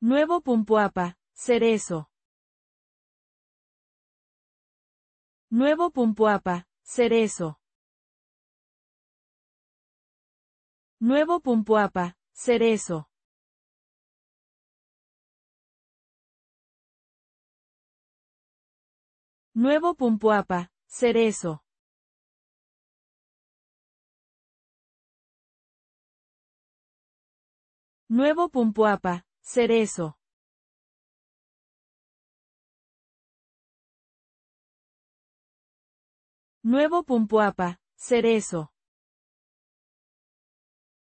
Nuevo Pumpuapa, Cerezo. Nuevo Pumpuapa, Cerezo. Nuevo Pumpuapa, Cerezo. Nuevo Pumpuapa, Cerezo. Nuevo Pumpuapa, Cerezo. Nuevo Pumpuapa, Cerezo.